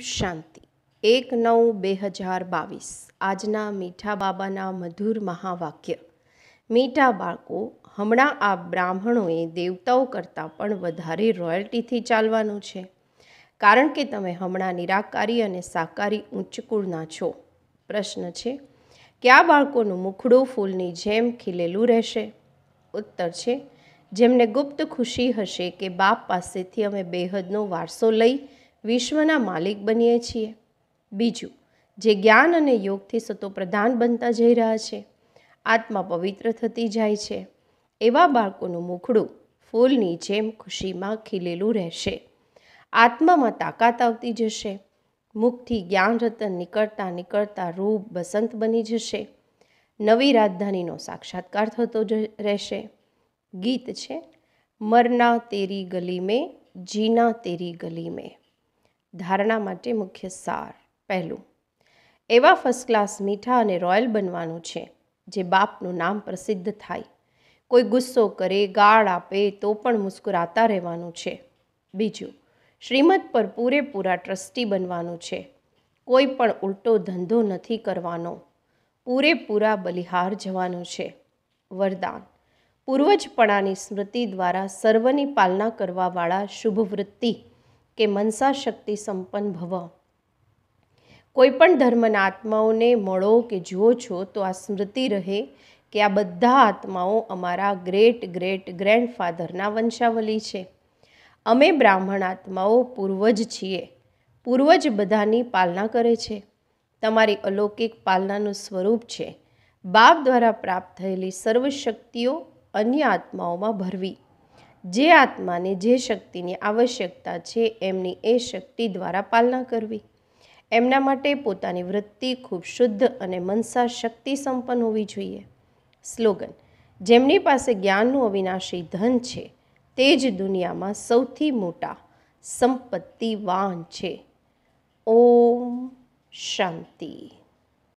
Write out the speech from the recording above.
શાંતિ એક નવ બે હજાર બાવીસ આજના મીઠા બાબાના મધુર મહાવાક્ય મીઠા બાળકો હમણાં આ બ્રાહ્મણોએ દેવતાઓ કરતાં પણ વધારે રોયલ્ટીથી ચાલવાનું છે કારણ કે તમે હમણાં નિરાકારી અને સાકારી ઉચ્ચ કુળના છો પ્રશ્ન છે કે આ બાળકોનું મુખડું ફૂલની જેમ ખીલેલું રહેશે ઉત્તર છે જેમને ગુપ્ત ખુશી હશે કે બાપ પાસેથી અમે બેહદનો વારસો લઈ વિશ્વના માલિક બનીએ છીએ બીજું જે જ્ઞાન અને યોગથી સતો પ્રધાન બનતા જઈ રહ્યા છે આત્મા પવિત્ર થતી જાય છે એવા બાળકોનું મુખડું ફૂલની જેમ ખુશીમાં ખીલેલું રહેશે આત્મામાં તાકાત આવતી જશે મુખથી જ્ઞાન રતન નીકળતા નીકળતા રૂપ બસંત બની જશે નવી રાજધાનીનો સાક્ષાત્કાર થતો જ રહેશે ગીત છે મરના તેરી ગલી મેં જીના તેરી ગલી મેં ધારણા માટે મુખ્ય સાર પહેલું એવા ફર્સ્ટ ક્લાસ મીઠા અને રોયલ બનવાનું છે જે બાપનું નામ પ્રસિદ્ધ થાય કોઈ ગુસ્સો કરે ગાળ આપે તો પણ મુસ્કુરાતા રહેવાનું છે બીજું શ્રીમદ પર પૂરેપૂરા ટ્રસ્ટી બનવાનું છે કોઈ પણ ઉલટો ધંધો નથી કરવાનો પૂરેપૂરા બલિહાર જવાનું છે વરદાન પૂર્વજપણાની સ્મૃતિ દ્વારા સર્વની પાલના કરવાવાળા શુભ વૃત્તિ કે મનસા શક્તિ સંપન્ન ભવ કોઈપણ ધર્મના આત્માઓને મળો કે જુઓ છો તો આ સ્મૃતિ રહે કે આ બધા આત્માઓ અમારા ગ્રેટ ગ્રેટ ગ્રેન્ડફાધરના વંશાવલી છે અમે બ્રાહ્મણ આત્માઓ પૂર્વજ છીએ પૂર્વજ બધાની પાલના કરે છે તમારી અલૌકિક પાલનાનું સ્વરૂપ છે બાપ દ્વારા પ્રાપ્ત થયેલી સર્વશક્તિઓ અન્ય આત્માઓમાં ભરવી જે આત્માને જે શક્તિની આવશ્યકતા છે એમની એ શક્તિ દ્વારા પાલના કરવી એમના માટે પોતાની વૃત્તિ ખૂબ શુદ્ધ અને મનસા શક્તિ સંપન્ન હોવી જોઈએ સ્લોગન જેમની પાસે જ્ઞાનનું અવિનાશી ધન છે તે જ દુનિયામાં સૌથી મોટા સંપત્તિવાન છે ઓમ શાંતિ